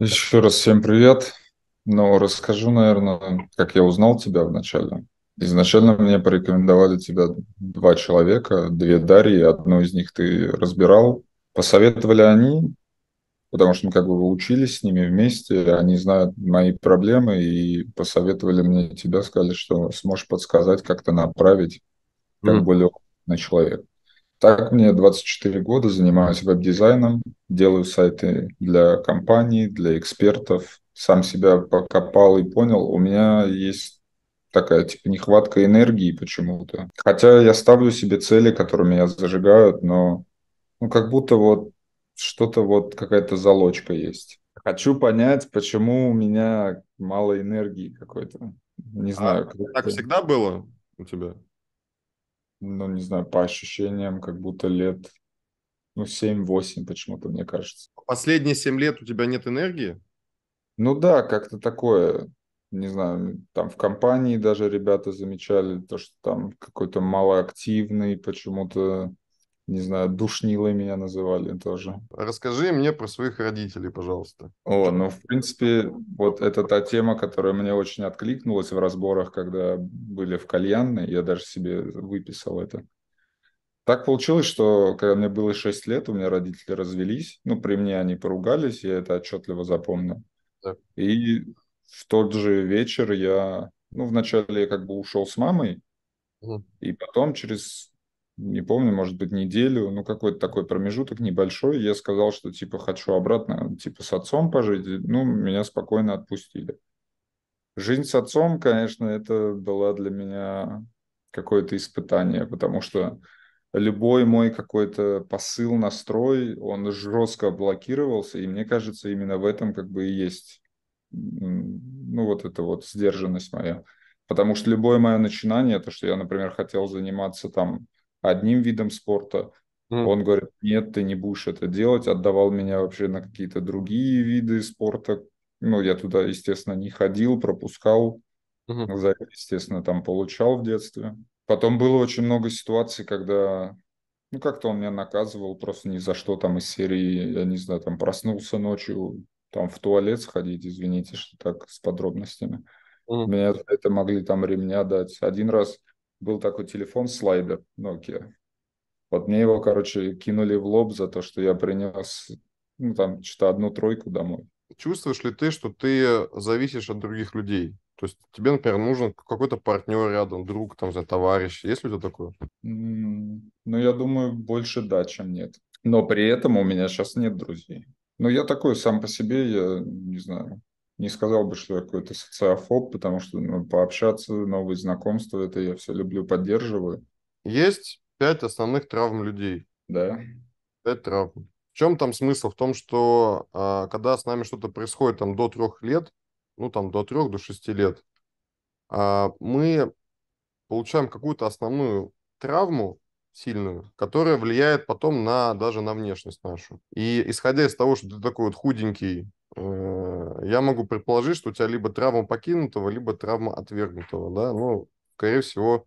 Еще раз всем привет. Ну, расскажу, наверное, как я узнал тебя вначале. Изначально мне порекомендовали тебя два человека, две Дарьи, одну из них ты разбирал. Посоветовали они, потому что мы как бы учились с ними вместе, они знают мои проблемы и посоветовали мне тебя, сказали, что сможешь подсказать, как-то направить, как mm. более на человека. Так мне 24 года, занимаюсь веб-дизайном, делаю сайты для компаний, для экспертов. Сам себя покопал и понял, у меня есть такая типа нехватка энергии почему-то. Хотя я ставлю себе цели, которыми я зажигают, но ну, как будто вот что-то вот какая-то залочка есть. Хочу понять, почему у меня мало энергии какой-то. Не а знаю. А, так всегда было у тебя? ну, не знаю, по ощущениям, как будто лет, ну, 7-8 почему-то, мне кажется. А последние 7 лет у тебя нет энергии? Ну да, как-то такое, не знаю, там в компании даже ребята замечали то, что там какой-то малоактивный почему-то не знаю, душнилой меня называли тоже. Расскажи мне про своих родителей, пожалуйста. О, ну, в принципе, вот это та тема, которая мне очень откликнулась в разборах, когда были в кальянной, я даже себе выписал это. Так получилось, что когда мне было 6 лет, у меня родители развелись. Ну, при мне они поругались, я это отчетливо запомнил. Да. И в тот же вечер я... Ну, вначале я как бы ушел с мамой, и потом через не помню, может быть, неделю, ну, какой-то такой промежуток небольшой. Я сказал, что, типа, хочу обратно, типа, с отцом пожить. Ну, меня спокойно отпустили. Жизнь с отцом, конечно, это была для меня какое-то испытание, потому что любой мой какой-то посыл, настрой, он жестко блокировался, и мне кажется, именно в этом как бы и есть, ну, вот эта вот сдержанность моя. Потому что любое мое начинание, то, что я, например, хотел заниматься там одним видом спорта. Mm. Он говорит, нет, ты не будешь это делать. Отдавал меня вообще на какие-то другие виды спорта. Ну, я туда, естественно, не ходил, пропускал. Mm-hmm. За это, естественно, там получал в детстве. Потом было очень много ситуаций, когда ну, как-то он меня наказывал просто ни за что там из серии, я не знаю, там проснулся ночью, там в туалет сходить, извините, что так с подробностями. Mm. Меня это могли там ремня дать. Один раз был такой телефон слайдер Nokia. Вот мне его, короче, кинули в лоб за то, что я принес, ну, там, что-то одну тройку домой. Чувствуешь ли ты, что ты зависишь от других людей? То есть тебе, например, нужен какой-то партнер рядом, друг, там, за товарищ. Есть ли у тебя такое? Ну, я думаю, больше да, чем нет. Но при этом у меня сейчас нет друзей. но ну, я такой сам по себе, я не знаю не сказал бы, что я какой-то социофоб, потому что ну, пообщаться, новые знакомства, это я все люблю, поддерживаю. Есть пять основных травм людей. Да. Пять травм. В чем там смысл? В том, что а, когда с нами что-то происходит там до трех лет, ну там до трех, до шести лет, а, мы получаем какую-то основную травму сильную, которая влияет потом на даже на внешность нашу. И исходя из того, что ты такой вот худенький, э, я могу предположить, что у тебя либо травма покинутого, либо травма отвергнутого, да, ну, скорее всего,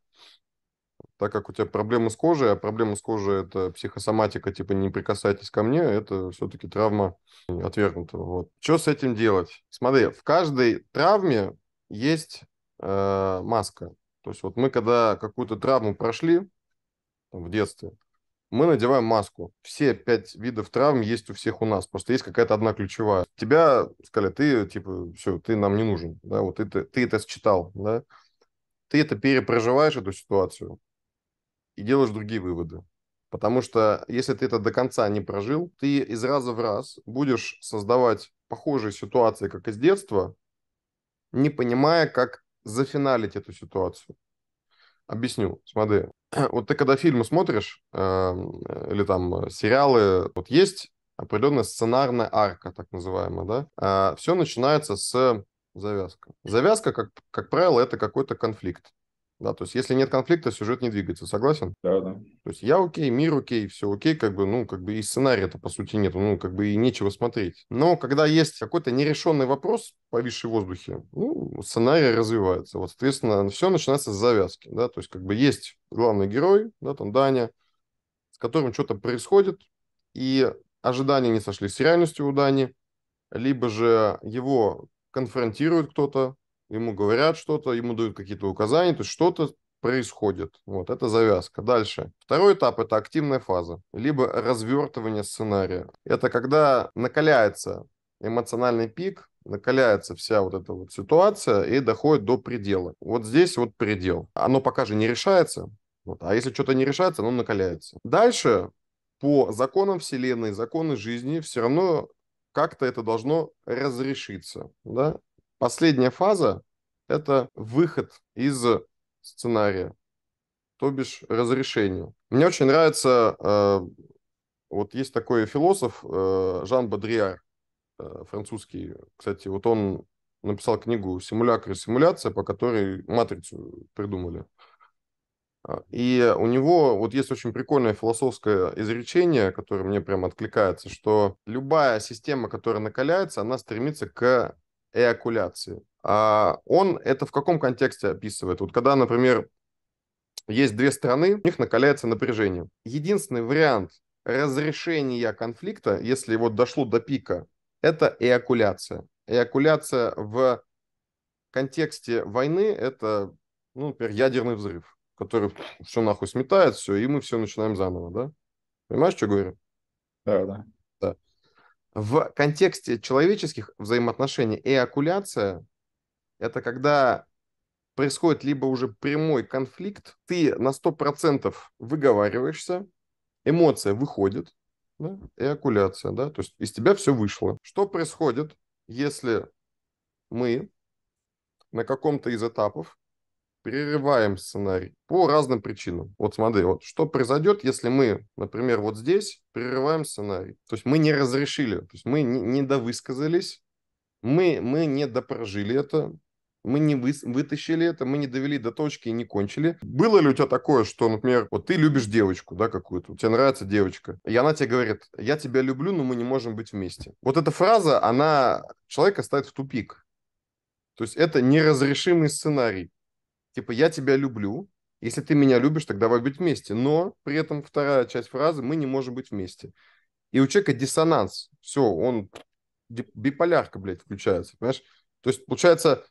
так как у тебя проблемы с кожей, а проблемы с кожей – это психосоматика, типа «не прикасайтесь ко мне», это все-таки травма отвергнутого. Вот. Что с этим делать? Смотри, в каждой травме есть э, маска. То есть вот мы когда какую-то травму прошли в детстве, мы надеваем маску. Все пять видов травм есть у всех у нас, просто есть какая-то одна ключевая. Тебя сказали, ты, типа, все, ты нам не нужен, да, вот это, ты это считал, да. Ты это перепроживаешь, эту ситуацию, и делаешь другие выводы. Потому что если ты это до конца не прожил, ты из раза в раз будешь создавать похожие ситуации, как из детства, не понимая, как зафиналить эту ситуацию. Объясню, смотри. Вот ты когда фильмы смотришь, эм, э, или там э, сериалы, вот есть определенная сценарная арка, так называемая, да? А все начинается с завязка. Завязка, как, как правило, это какой-то конфликт. Да, то есть если нет конфликта, сюжет не двигается, согласен? Да, да. То есть я окей, мир окей, все окей, как бы, ну, как бы и сценария-то, по сути, нет, ну, как бы и нечего смотреть. Но когда есть какой-то нерешенный вопрос, повисший в воздухе, ну, сценарий развивается. Вот, соответственно, все начинается с завязки, да, то есть как бы есть главный герой, да, там Даня, с которым что-то происходит, и ожидания не сошлись с реальностью у Дани, либо же его конфронтирует кто-то, ему говорят что-то, ему дают какие-то указания, то есть что-то происходит. Вот, это завязка. Дальше. Второй этап – это активная фаза, либо развертывание сценария. Это когда накаляется эмоциональный пик, накаляется вся вот эта вот ситуация и доходит до предела. Вот здесь вот предел. Оно пока же не решается, вот, а если что-то не решается, оно накаляется. Дальше по законам Вселенной, законы жизни все равно как-то это должно разрешиться, да? Последняя фаза – это выход из сценария, то бишь разрешение. Мне очень нравится, э, вот есть такой философ э, Жан Бодриар, э, французский, кстати, вот он написал книгу «Симулякр и симуляция», по которой матрицу придумали. А, и у него вот есть очень прикольное философское изречение, которое мне прям откликается, что любая система, которая накаляется, она стремится к эякуляции. А он это в каком контексте описывает? Вот когда, например, есть две страны, у них накаляется напряжение. Единственный вариант разрешения конфликта, если вот дошло до пика, это эякуляция. Эякуляция в контексте войны – это, ну, например, ядерный взрыв, который все нахуй сметает, все, и мы все начинаем заново, да? Понимаешь, что говорю? Да, да. В контексте человеческих взаимоотношений эокуляция – это когда происходит либо уже прямой конфликт, ты на 100% выговариваешься, эмоция выходит, да, эокуляция, да, то есть из тебя все вышло. Что происходит, если мы на каком-то из этапов Прерываем сценарий по разным причинам. Вот смотри, вот что произойдет, если мы, например, вот здесь прерываем сценарий. То есть мы не разрешили, то есть мы не, не довысказались, мы, мы не допрожили это, мы не вы, вытащили это, мы не довели до точки и не кончили. Было ли у тебя такое, что, например, вот ты любишь девочку, да, какую-то, тебе нравится девочка, и она тебе говорит, я тебя люблю, но мы не можем быть вместе. Вот эта фраза, она человека ставит в тупик. То есть это неразрешимый сценарий типа, я тебя люблю, если ты меня любишь, тогда давай быть вместе. Но при этом вторая часть фразы «мы не можем быть вместе». И у человека диссонанс. Все, он биполярка, блядь, включается, понимаешь? То есть, получается,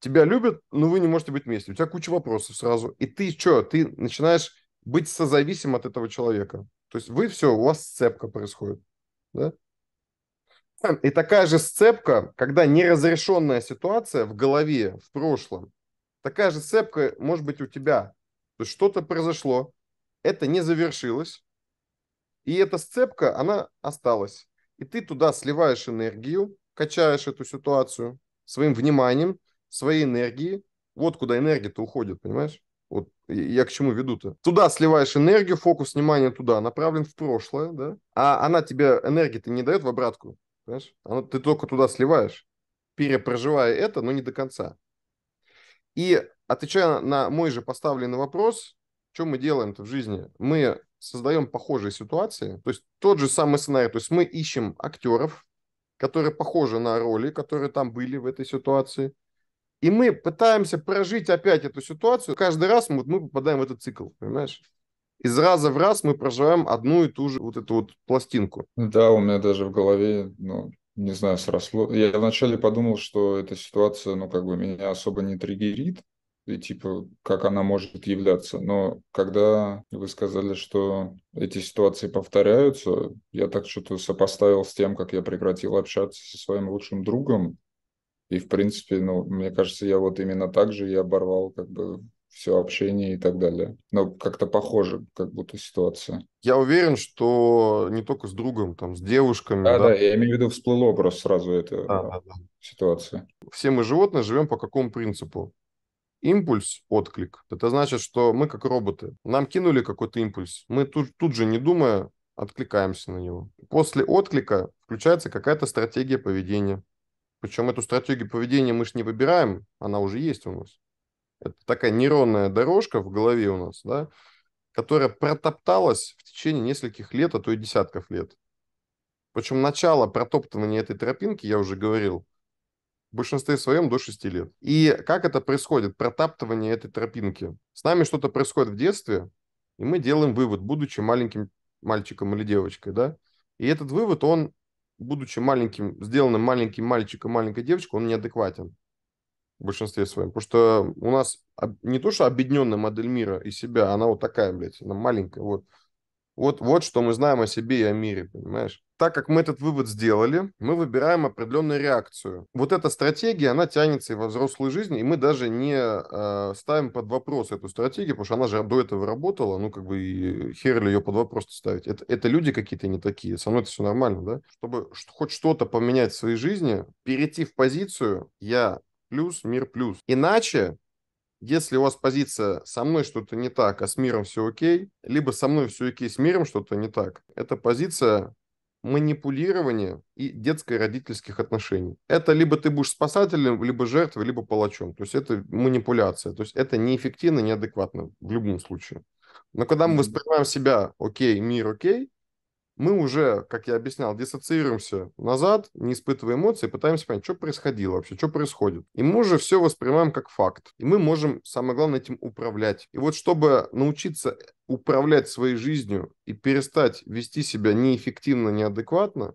тебя любят, но вы не можете быть вместе. У тебя куча вопросов сразу. И ты что? Ты начинаешь быть созависим от этого человека. То есть вы все, у вас сцепка происходит. Да? И такая же сцепка, когда неразрешенная ситуация в голове, в прошлом, Такая же цепка может быть у тебя. То есть что-то произошло, это не завершилось, и эта сцепка, она осталась. И ты туда сливаешь энергию, качаешь эту ситуацию своим вниманием, своей энергией. Вот куда энергия-то уходит, понимаешь? Вот я к чему веду-то. Туда сливаешь энергию, фокус внимания туда направлен в прошлое, да? А она тебе энергии ты не дает в обратку, понимаешь? Она, ты только туда сливаешь, перепроживая это, но не до конца. И отвечая на мой же поставленный вопрос, что мы делаем-то в жизни? Мы создаем похожие ситуации, то есть тот же самый сценарий, то есть мы ищем актеров, которые похожи на роли, которые там были в этой ситуации, и мы пытаемся прожить опять эту ситуацию. Каждый раз мы, мы попадаем в этот цикл, понимаешь? из раза в раз мы проживаем одну и ту же вот эту вот пластинку. Да, у меня даже в голове ну, не знаю, сросло. Я вначале подумал, что эта ситуация, ну, как бы меня особо не триггерит, и типа, как она может являться. Но когда вы сказали, что эти ситуации повторяются, я так что-то сопоставил с тем, как я прекратил общаться со своим лучшим другом. И, в принципе, ну, мне кажется, я вот именно так же и оборвал как бы все общение и так далее. Но как-то похоже, как будто ситуация. Я уверен, что не только с другом, там, с девушками. А да, да я имею в виду всплыл образ сразу эта да, да, э, да. ситуация. Все мы животные живем по какому принципу? Импульс, отклик. Это значит, что мы как роботы. Нам кинули какой-то импульс. Мы тут, тут же, не думая, откликаемся на него. После отклика включается какая-то стратегия поведения. Причем эту стратегию поведения мы же не выбираем, она уже есть у нас. Это такая нейронная дорожка в голове у нас, да, которая протопталась в течение нескольких лет, а то и десятков лет. Причем начало протоптывания этой тропинки, я уже говорил, в большинстве своем до 6 лет. И как это происходит, протаптывание этой тропинки? С нами что-то происходит в детстве, и мы делаем вывод, будучи маленьким мальчиком или девочкой, да? И этот вывод, он, будучи маленьким, сделанным маленьким мальчиком, маленькой девочкой, он неадекватен в большинстве своем. Потому что у нас не то, что объединенная модель мира и себя, она вот такая, блядь, она маленькая. Вот. Вот, вот что мы знаем о себе и о мире, понимаешь? Так как мы этот вывод сделали, мы выбираем определенную реакцию. Вот эта стратегия, она тянется и во взрослую жизнь, и мы даже не э, ставим под вопрос эту стратегию, потому что она же до этого работала, ну как бы и хер ли ее под вопрос ставить. Это, это люди какие-то не такие, со мной это все нормально, да? Чтобы хоть что-то поменять в своей жизни, перейти в позицию, я плюс, мир плюс. Иначе, если у вас позиция со мной что-то не так, а с миром все окей, либо со мной все окей, с миром что-то не так, это позиция манипулирования и детско-родительских отношений. Это либо ты будешь спасателем, либо жертвой, либо палачом. То есть это манипуляция. То есть это неэффективно, неадекватно в любом случае. Но когда мы воспринимаем себя, окей, мир окей, мы уже, как я объяснял, диссоциируемся назад, не испытывая эмоций, пытаемся понять, что происходило вообще, что происходит. И мы уже все воспринимаем как факт. И мы можем, самое главное, этим управлять. И вот чтобы научиться э, управлять своей жизнью и перестать вести себя неэффективно, неадекватно,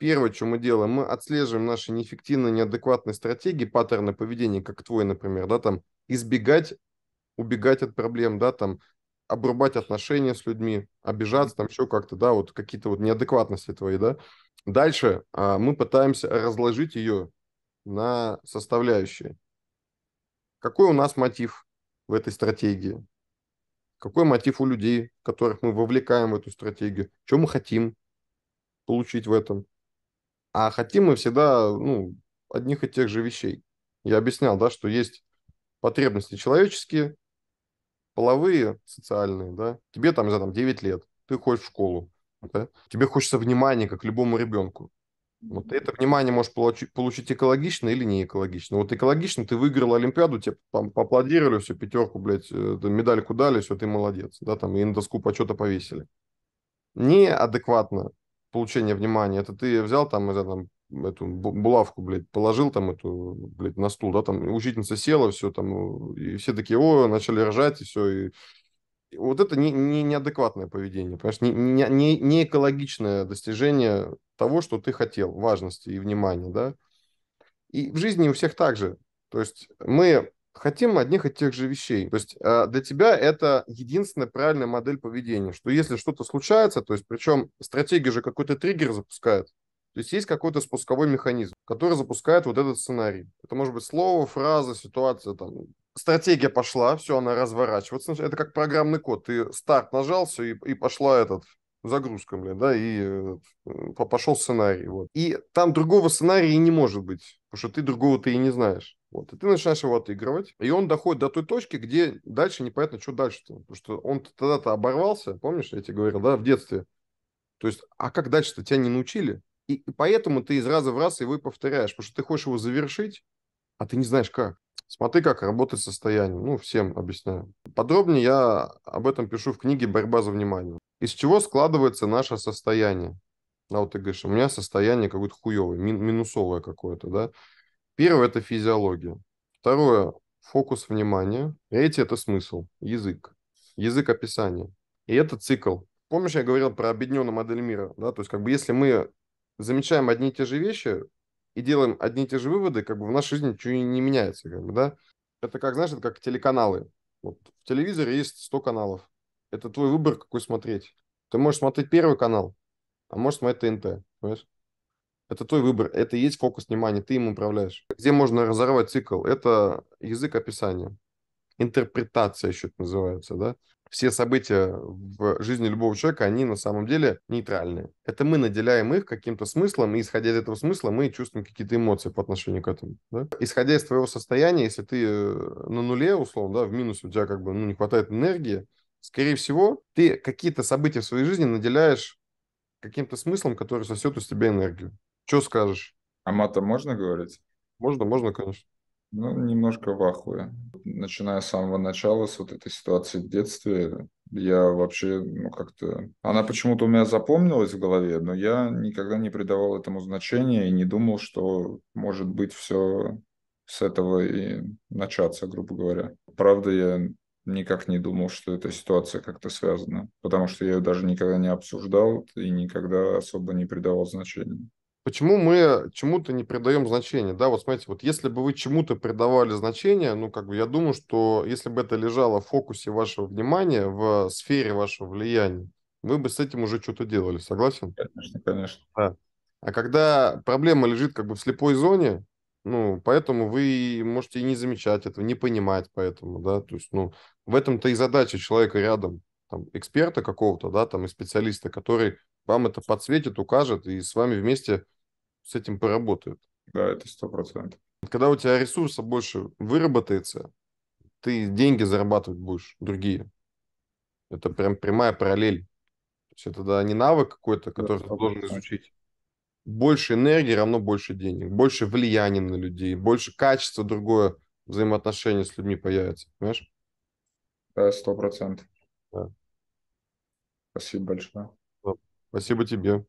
Первое, что мы делаем, мы отслеживаем наши неэффективные, неадекватные стратегии, паттерны поведения, как твой, например, да, там, избегать, убегать от проблем, да, там, обрубать отношения с людьми, обижаться, там еще как-то, да, вот какие-то вот неадекватности твои, да. Дальше а, мы пытаемся разложить ее на составляющие. Какой у нас мотив в этой стратегии? Какой мотив у людей, которых мы вовлекаем в эту стратегию? Что мы хотим получить в этом? А хотим мы всегда ну, одних и тех же вещей. Я объяснял, да, что есть потребности человеческие, половые, социальные, да, тебе там, не знаю, там 9 лет, ты ходишь в школу, да? тебе хочется внимания, как любому ребенку. Вот это внимание можешь получить, получить экологично или не экологично. Вот экологично ты выиграл Олимпиаду, тебе там поаплодировали, все, пятерку, блядь, э, медальку дали, все, ты молодец, да, там и на доску почета повесили. Неадекватно получение внимания. Это ты взял там, не знаю, там эту булавку, блядь, положил там эту, блядь, на стул, да, там учительница села, все там, ну, и все такие, о, начали ржать, и все, и вот это не, не, неадекватное поведение, понимаешь, не, не, не экологичное достижение того, что ты хотел, важности и внимания, да. И в жизни у всех так же. То есть мы хотим одних и тех же вещей. То есть э, для тебя это единственная правильная модель поведения, что если что-то случается, то есть причем стратегия же какой-то триггер запускает, то есть есть какой-то спусковой механизм, который запускает вот этот сценарий. Это может быть слово, фраза, ситуация, там, стратегия пошла, все, она разворачивается. Это как программный код. Ты старт нажал, все, и, и пошла этот загрузка, блин, да, и э, пошел сценарий, вот. И там другого сценария не может быть, потому что ты другого ты и не знаешь. Вот, и ты начинаешь его отыгрывать, и он доходит до той точки, где дальше непонятно, что дальше-то. Потому что он тогда-то оборвался, помнишь, я тебе говорил, да, в детстве. То есть, а как дальше-то? Тебя не научили. И, поэтому ты из раза в раз его и повторяешь, потому что ты хочешь его завершить, а ты не знаешь как. Смотри, как работает состояние. Ну, всем объясняю. Подробнее я об этом пишу в книге «Борьба за внимание». Из чего складывается наше состояние? Да, вот ты говоришь, у меня состояние какое-то хуевое, мин- минусовое какое-то, да? Первое – это физиология. Второе – фокус внимания. Третье – это смысл, язык. Язык описания. И это цикл. Помнишь, я говорил про объединенную модель мира, да? То есть, как бы, если мы замечаем одни и те же вещи и делаем одни и те же выводы, как бы в нашей жизни ничего не меняется, как бы, да. Это как, знаешь, это как телеканалы. Вот в телевизоре есть 100 каналов. Это твой выбор, какой смотреть. Ты можешь смотреть первый канал, а можешь смотреть ТНТ, понимаешь? Это твой выбор, это и есть фокус внимания, ты им управляешь. Где можно разорвать цикл? Это язык описания интерпретация еще называется, да, все события в жизни любого человека, они на самом деле нейтральные. Это мы наделяем их каким-то смыслом, и исходя из этого смысла мы чувствуем какие-то эмоции по отношению к этому. Да? Исходя из твоего состояния, если ты э, на нуле, условно, да, в минусе у тебя как бы ну, не хватает энергии, скорее всего, ты какие-то события в своей жизни наделяешь каким-то смыслом, который сосет у тебя энергию. Что скажешь? А мата можно говорить? Можно, можно, конечно. Ну, немножко в ахуе. Начиная с самого начала, с вот этой ситуации в детстве, я вообще, ну, как-то... Она почему-то у меня запомнилась в голове, но я никогда не придавал этому значения и не думал, что может быть все с этого и начаться, грубо говоря. Правда, я никак не думал, что эта ситуация как-то связана, потому что я ее даже никогда не обсуждал и никогда особо не придавал значения почему мы чему-то не придаем значения, да, вот смотрите, вот если бы вы чему-то придавали значение, ну, как бы я думаю, что если бы это лежало в фокусе вашего внимания, в сфере вашего влияния, вы бы с этим уже что-то делали, согласен? Конечно, конечно. Да. А когда проблема лежит как бы в слепой зоне, ну, поэтому вы можете и не замечать этого, не понимать поэтому, да, то есть, ну, в этом-то и задача человека рядом, там, эксперта какого-то, да, там, и специалиста, который вам это подсветит, укажет и с вами вместе с этим поработают. Да, это сто процентов. Когда у тебя ресурса больше выработается, ты деньги зарабатывать будешь другие. Это прям прямая параллель. То есть это да, не навык какой-то, который да, ты должен изучить. Больше энергии равно больше денег, больше влияния на людей, больше качества другое взаимоотношения с людьми появится, понимаешь? Да, сто процентов. Да. Спасибо большое. Спасибо тебе.